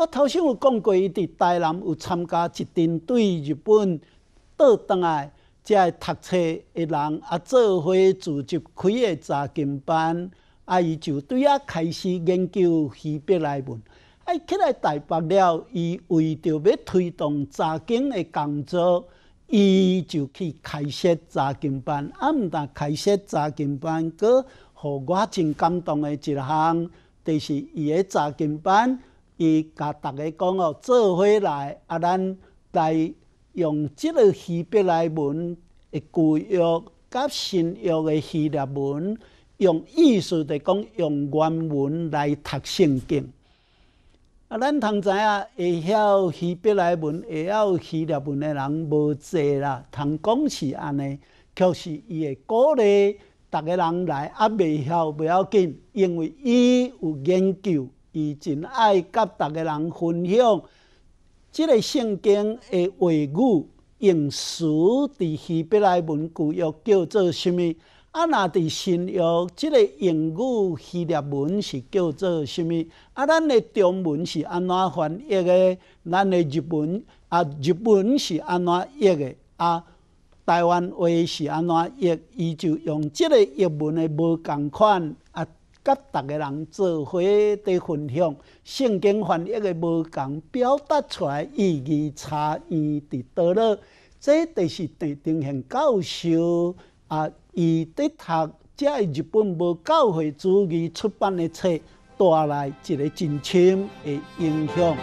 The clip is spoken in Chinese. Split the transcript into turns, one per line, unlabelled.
我头先有讲过，伊伫台南有参加一队对日本倒倒来遮读册的人，啊，做伙自织开个查技班，啊，伊就对啊开始研究希伯来文。啊，起来台北了，伊为着要推动查技的工作，伊就去开设查技班。啊，毋但开设查技班，佫互我真感动诶一项，就是伊诶查技班。伊甲大家讲哦，做伙来啊，咱来用即个希伯来文的旧约甲新约的希伯文，用意思就讲用原文来读圣经。啊，咱通知影会晓希伯来文、会晓希伯文的人无侪啦，通讲是安尼，确实伊会鼓励逐个人来啊，未晓不要紧，因为伊有研究。伊真爱甲逐个人分享，即个圣经的话语用词，伫希伯来文句又叫做啥物？啊，若伫新约即个用语希腊文是叫做啥物？啊，咱的中文是安怎翻译的？咱的日文啊，日文是安怎译的？啊，台湾话是安怎译？伊就用即个译文的无共款啊。甲，逐个人做伙伫分享圣经翻译的无共，表达出来意义差异伫倒落，这就是郑定贤教授啊，伊伫读即日本无教会主义出版的册，带来一个真深的影响。